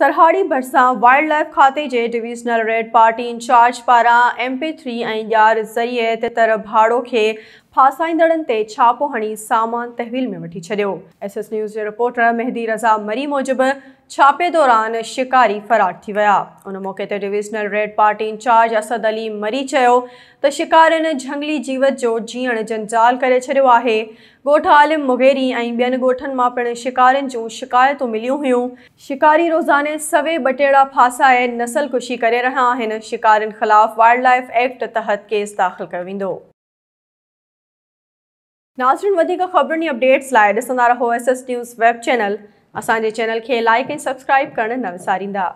સરહાડી ભરસા wild life ખાતે જે divisional raid party in charge પારા એમપી થ્રી અને યાર ઝરિયે તેતર ભાડોખે फासाईंदड़नि छापो हणी सामान तहवील में वी छो एस एस न्यूज़ के रिपोर्टर मेहदी रज़ा मरी मूजिबि छापे दौरान शिकारी फ़रार थी विया उन मौक़े ते divisional raid party in charge Asad Ali Marri चयो त शिकारियुनि झंगली जीवत जो जीण जंजाल करे छॾियो आलिम मुगेरी ऐं ॿियनि ॻोठनि मां पिणु शिकारियुनि जूं हुई शिकारी रोज़ाने सवे बटेड़ा फासाए नसलकुशी कुशी रहा रहिया खिलाफ वाइल्डलाइफ एक्ट तहत केस दाख़िल कयो वेंदो नाज़नि वधीक ख़बरुनि जी अपडेट्स लाइ ॾिसंदा रहो S S news web channel असांजे चैनल खे लाइक ऐं सब्सक्राइब करणु न विसारींदा